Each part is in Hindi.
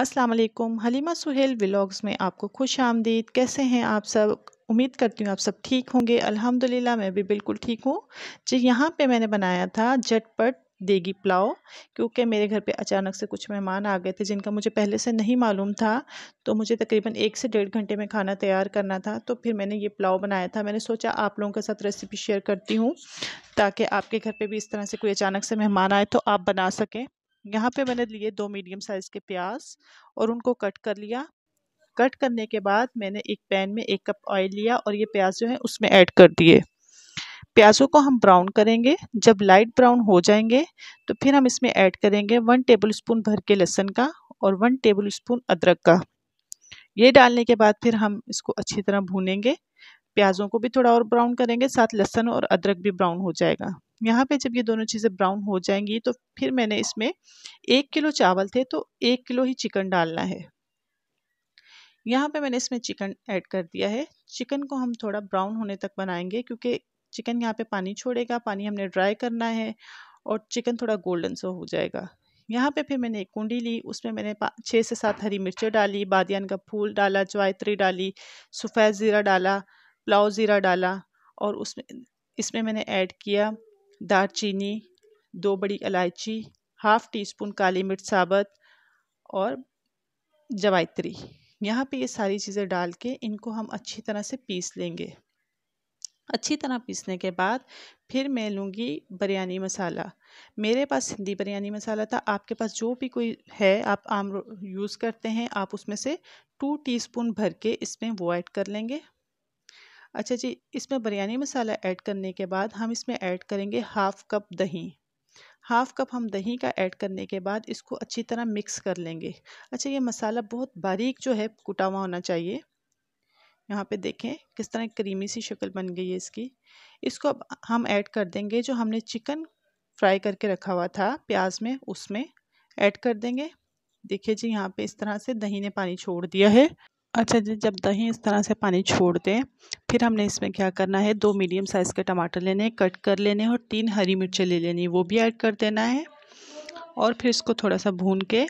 असलकुम हलीमा सुहेल व्लॉग्स में आपको खुश आमदीद कैसे हैं आप सब उम्मीद करती हूँ आप सब ठीक होंगे अल्हम्दुलिल्लाह मैं भी बिल्कुल ठीक हूँ जी यहाँ पे मैंने बनाया था झटपट देगी पुलाव क्योंकि मेरे घर पे अचानक से कुछ मेहमान आ गए थे जिनका मुझे पहले से नहीं मालूम था तो मुझे तकरीबन एक से डेढ़ घंटे में खाना तैयार करना था तो फिर मैंने ये पुलाव बनाया था मैंने सोचा आप लोगों के साथ रेसिपी शेयर करती हूँ ताकि आपके घर पर भी इस तरह से कोई अचानक से मेहमान आए तो आप बना सकें यहाँ पे मैंने लिए दो मीडियम साइज़ के प्याज और उनको कट कर लिया कट करने के बाद मैंने एक पैन में एक कप ऑयल लिया और ये प्याज जो है उसमें ऐड कर दिए प्याज़ों को हम ब्राउन करेंगे जब लाइट ब्राउन हो जाएंगे तो फिर हम इसमें ऐड करेंगे वन टेबल स्पून भर के लहसुन का और वन टेबल स्पून अदरक का ये डालने के बाद फिर हम इसको अच्छी तरह भूनेंगे प्याज़ों को भी थोड़ा और ब्राउन करेंगे साथ लहसुन और अदरक भी ब्राउन हो जाएगा यहाँ पे जब ये दोनों चीज़ें ब्राउन हो जाएंगी तो फिर मैंने इसमें एक किलो चावल थे तो एक किलो ही चिकन डालना है यहाँ पे मैंने इसमें चिकन ऐड कर दिया है चिकन को हम थोड़ा ब्राउन होने तक बनाएंगे क्योंकि चिकन यहाँ पे पानी छोड़ेगा पानी हमने ड्राई करना है और चिकन थोड़ा गोल्डन सो हो जाएगा यहाँ पे फिर मैंने एक कुंडी ली उसमें मैंने छः से सात हरी मिर्चें डाली बादियान का फूल डाला ज्वायत्री डाली सफ़ेद ज़ीरा डाला पुलाव ज़ीरा डाला और उसमें इसमें मैंने ऐड किया चीनी दो बड़ी इलायची हाफ़ टी स्पून काली मिर्च साबत और जवाइत्री यहाँ पे ये सारी चीज़ें डाल के इनको हम अच्छी तरह से पीस लेंगे अच्छी तरह पीसने के बाद फिर मैं लूँगी बिरयानी मसाला मेरे पास हिंदी बिरयानी मसाला था आपके पास जो भी कोई है आप आम यूज़ करते हैं आप उसमें से टू टीस्पून भर के इसमें वो ऐड कर लेंगे अच्छा जी इसमें बिरयानी मसाला ऐड करने के बाद हम इसमें ऐड करेंगे हाफ़ कप दही हाफ़ कप हम दही का ऐड करने के बाद इसको अच्छी तरह मिक्स कर लेंगे अच्छा ये मसाला बहुत बारीक जो है कुटा हुआ होना चाहिए यहाँ पे देखें किस तरह क्रीमी सी शक्ल बन गई है इसकी इसको अब हम ऐड कर देंगे जो हमने चिकन फ्राई करके रखा हुआ था प्याज में उसमें ऐड कर देंगे देखिए जी यहाँ पे इस तरह से दही ने पानी छोड़ दिया है अच्छा जी जब दही इस तरह से पानी छोड़ दें फिर हमने इसमें क्या करना है दो मीडियम साइज़ के टमाटर लेने कट कर लेने और तीन हरी मिर्चें ले लेनी वो भी ऐड कर देना है और फिर इसको थोड़ा सा भून के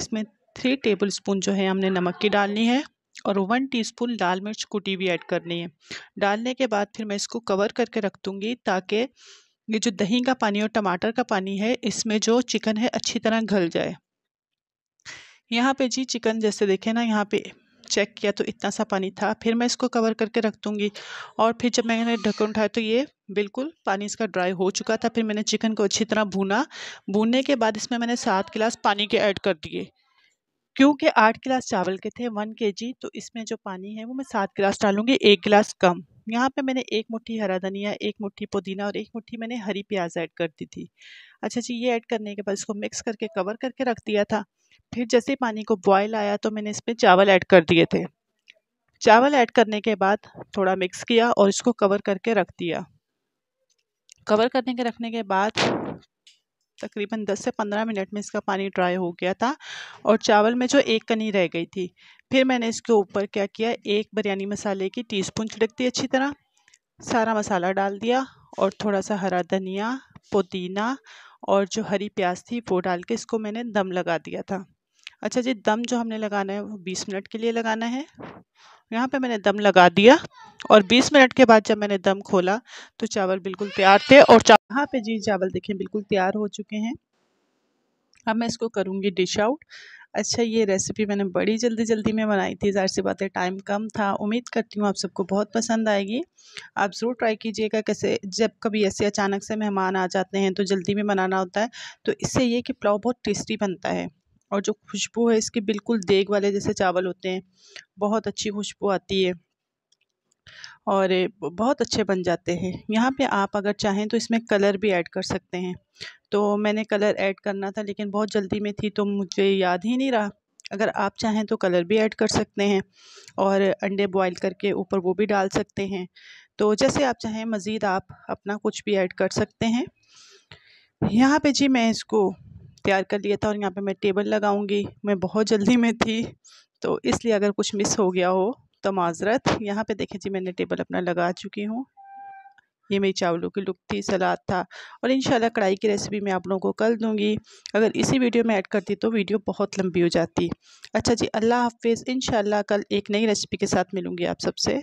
इसमें थ्री टेबल स्पून जो है हमने नमक की डालनी है और वन टीस्पून लाल मिर्च कुटी भी ऐड करनी है डालने के बाद फिर मैं इसको कवर करके रख दूँगी ताकि ये जो दही का पानी और टमाटर का पानी है इसमें जो चिकन है अच्छी तरह घल जाए यहाँ पे जी चिकन जैसे देखें ना यहाँ पे चेक किया तो इतना सा पानी था फिर मैं इसको कवर करके रख दूँगी और फिर जब मैंने ढक्कन उठाया तो ये बिल्कुल पानी इसका ड्राई हो चुका था फिर मैंने चिकन को अच्छी तरह भूना भूनने के बाद इसमें मैंने सात गिलास पानी के ऐड कर दिए क्योंकि आठ गिलास चावल के थे वन के जी तो इसमें जो पानी है वो मैं सात गिलास डालूँगी एक गिलास कम यहाँ पे मैंने एक मुट्ठी हरा धनिया एक मुट्ठी पुदीना और एक मुट्ठी मैंने हरी प्याज ऐड कर दी थी अच्छा जी ये ऐड करने के बाद इसको मिक्स करके कवर करके रख दिया था फिर जैसे ही पानी को बॉयल आया तो मैंने इसमें चावल ऐड कर दिए थे चावल ऐड करने के बाद थोड़ा मिक्स किया और इसको कवर करके रख दिया कवर करने के रखने के बाद तकरीबन 10 से 15 मिनट में इसका पानी ड्राई हो गया था और चावल में जो एक कनी रह गई थी फिर मैंने इसके ऊपर क्या किया एक बिरयानी मसाले की टीस्पून छिड़क दी अच्छी तरह सारा मसाला डाल दिया और थोड़ा सा हरा धनिया पुदीना और जो हरी प्याज थी वो डाल के इसको मैंने दम लगा दिया था अच्छा जी दम जो हमने लगाना है वो बीस मिनट के लिए लगाना है यहाँ पे मैंने दम लगा दिया और 20 मिनट के बाद जब मैंने दम खोला तो चावल बिल्कुल तैयार थे और यहाँ पे जी चावल देखें बिल्कुल तैयार हो चुके हैं अब मैं इसको करूँगी डिश आउट अच्छा ये रेसिपी मैंने बड़ी जल्दी जल्दी में बनाई थी ज़ाहिर सी बात है टाइम कम था उम्मीद करती हूँ आप सबको बहुत पसंद आएगी आप ज़रूर ट्राई कीजिएगा कैसे जब कभी ऐसे अचानक से मेहमान आ जाते हैं तो जल्दी में बनाना होता है तो इससे ये कि पुलाव बहुत टेस्टी बनता है और जो खुशबू है इसकी बिल्कुल देग वाले जैसे चावल होते हैं बहुत अच्छी खुशबू आती है और बहुत अच्छे बन जाते हैं यहाँ पे आप अगर चाहें तो इसमें कलर भी ऐड कर सकते हैं तो मैंने कलर ऐड करना था लेकिन बहुत जल्दी में थी तो मुझे याद ही नहीं रहा अगर आप चाहें तो कलर भी ऐड कर सकते हैं और अंडे बॉईल करके ऊपर वो भी डाल सकते हैं तो जैसे आप चाहें मज़ीद आप अपना कुछ भी ऐड कर सकते हैं यहाँ पे जी मैं इसको तैयार कर लिया था और यहाँ पे मैं टेबल लगाऊंगी मैं बहुत जल्दी में थी तो इसलिए अगर कुछ मिस हो गया हो तो माजरत यहाँ पे देखें जी मैंने टेबल अपना लगा चुकी हूँ ये मेरी चावलों की लुक थी सलाद था और इन कढ़ाई की रेसिपी मैं आप लोगों को कल दूँगी अगर इसी वीडियो में ऐड करती तो वीडियो बहुत लंबी हो जाती अच्छा जी अल्लाह हाफिज़ इन कल एक नई रेसिपी के साथ मिलूँगी आप सबसे